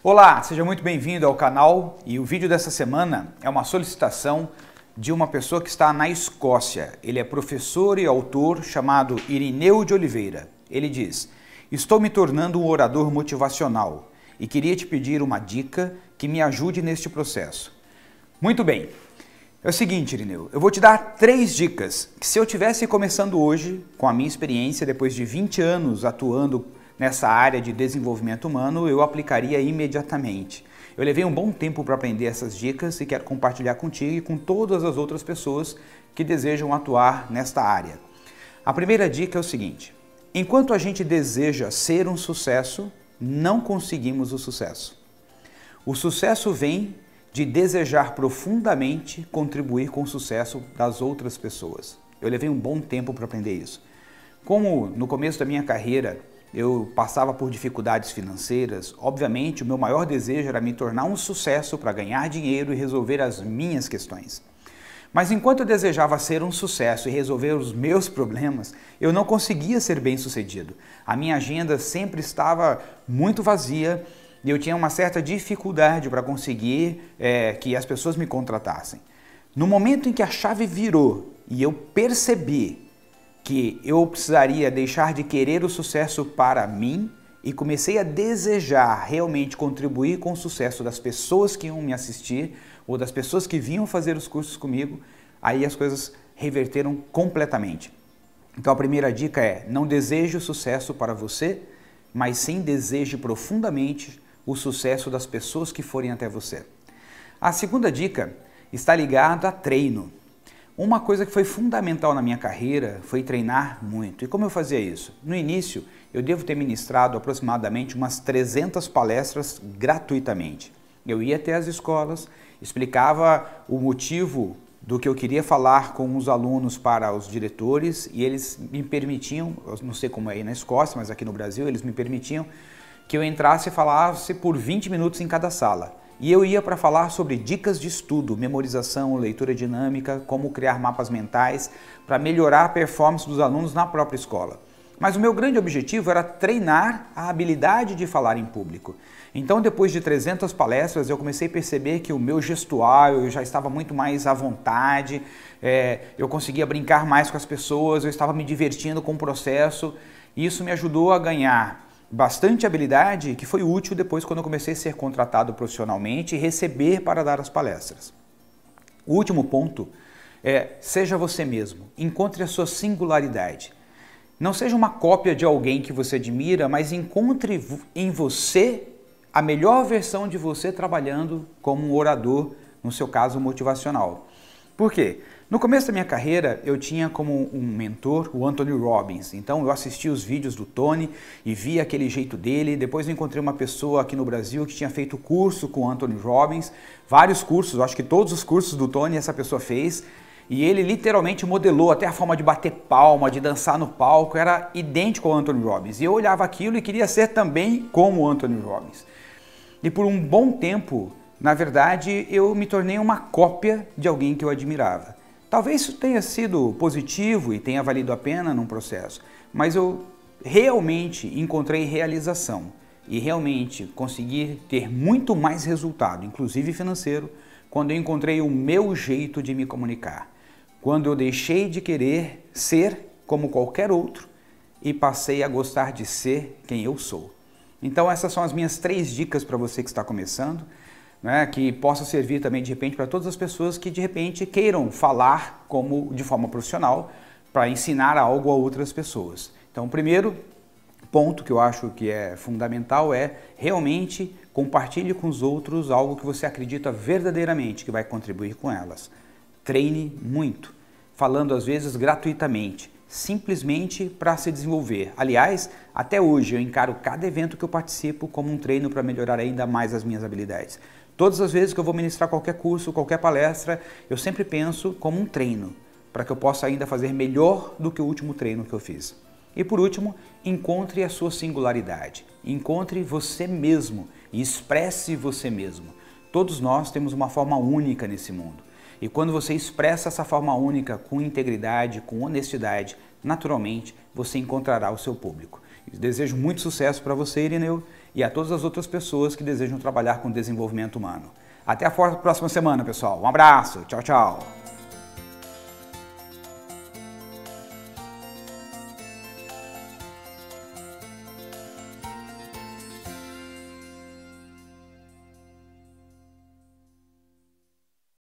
Olá, seja muito bem-vindo ao canal e o vídeo dessa semana é uma solicitação de uma pessoa que está na Escócia. Ele é professor e autor chamado Irineu de Oliveira. Ele diz: Estou me tornando um orador motivacional e queria te pedir uma dica que me ajude neste processo. Muito bem, é o seguinte, Irineu, eu vou te dar três dicas que, se eu tivesse começando hoje, com a minha experiência, depois de 20 anos atuando nessa área de desenvolvimento humano, eu aplicaria imediatamente. Eu levei um bom tempo para aprender essas dicas e quero compartilhar contigo e com todas as outras pessoas que desejam atuar nesta área. A primeira dica é o seguinte: enquanto a gente deseja ser um sucesso, não conseguimos o sucesso. O sucesso vem de desejar profundamente contribuir com o sucesso das outras pessoas. Eu levei um bom tempo para aprender isso. Como no começo da minha carreira eu passava por dificuldades financeiras. Obviamente, o meu maior desejo era me tornar um sucesso para ganhar dinheiro e resolver as minhas questões. Mas enquanto eu desejava ser um sucesso e resolver os meus problemas, eu não conseguia ser bem sucedido. A minha agenda sempre estava muito vazia e eu tinha uma certa dificuldade para conseguir é, que as pessoas me contratassem. No momento em que a chave virou e eu percebi que eu precisaria deixar de querer o sucesso para mim e comecei a desejar realmente contribuir com o sucesso das pessoas que iam me assistir ou das pessoas que vinham fazer os cursos comigo, aí as coisas reverteram completamente. Então a primeira dica é: não deseje o sucesso para você, mas sim deseje profundamente o sucesso das pessoas que forem até você. A segunda dica está ligada a treino. Uma coisa que foi fundamental na minha carreira foi treinar muito. E como eu fazia isso? No início, eu devo ter ministrado aproximadamente umas 300 palestras gratuitamente. Eu ia até as escolas, explicava o motivo do que eu queria falar com os alunos para os diretores e eles me permitiam, não sei como é aí na Escócia, mas aqui no Brasil, eles me permitiam que eu entrasse e falasse por 20 minutos em cada sala. E eu ia para falar sobre dicas de estudo, memorização, leitura dinâmica, como criar mapas mentais para melhorar a performance dos alunos na própria escola. Mas o meu grande objetivo era treinar a habilidade de falar em público. Então, depois de 300 palestras, eu comecei a perceber que o meu gestual eu já estava muito mais à vontade, é, eu conseguia brincar mais com as pessoas, eu estava me divertindo com o processo. E isso me ajudou a ganhar bastante habilidade que foi útil depois quando eu comecei a ser contratado profissionalmente e receber para dar as palestras. O último ponto é seja você mesmo, encontre a sua singularidade. Não seja uma cópia de alguém que você admira, mas encontre em você a melhor versão de você trabalhando como um orador, no seu caso motivacional. Por quê? No começo da minha carreira, eu tinha como um mentor o Anthony Robbins. Então eu assisti os vídeos do Tony e vi aquele jeito dele. Depois eu encontrei uma pessoa aqui no Brasil que tinha feito curso com o Anthony Robbins, vários cursos, acho que todos os cursos do Tony essa pessoa fez. E ele literalmente modelou até a forma de bater palma, de dançar no palco, era idêntico ao Anthony Robbins. E eu olhava aquilo e queria ser também como o Anthony Robbins. E por um bom tempo, na verdade, eu me tornei uma cópia de alguém que eu admirava. Talvez isso tenha sido positivo e tenha valido a pena num processo, mas eu realmente encontrei realização e realmente consegui ter muito mais resultado, inclusive financeiro, quando eu encontrei o meu jeito de me comunicar. Quando eu deixei de querer ser como qualquer outro e passei a gostar de ser quem eu sou. Então, essas são as minhas três dicas para você que está começando né, que possa servir também de repente para todas as pessoas que de repente queiram falar como de forma profissional para ensinar algo a outras pessoas. Então, o primeiro ponto que eu acho que é fundamental é realmente compartilhe com os outros algo que você acredita verdadeiramente que vai contribuir com elas. Treine muito, falando às vezes gratuitamente simplesmente para se desenvolver. Aliás, até hoje eu encaro cada evento que eu participo como um treino para melhorar ainda mais as minhas habilidades. Todas as vezes que eu vou ministrar qualquer curso, qualquer palestra, eu sempre penso como um treino, para que eu possa ainda fazer melhor do que o último treino que eu fiz. E por último, encontre a sua singularidade. Encontre você mesmo e expresse você mesmo. Todos nós temos uma forma única nesse mundo. E quando você expressa essa forma única com integridade, com honestidade, naturalmente você encontrará o seu público. Desejo muito sucesso para você, Irineu, e a todas as outras pessoas que desejam trabalhar com desenvolvimento humano. Até a próxima semana, pessoal. Um abraço. Tchau, tchau.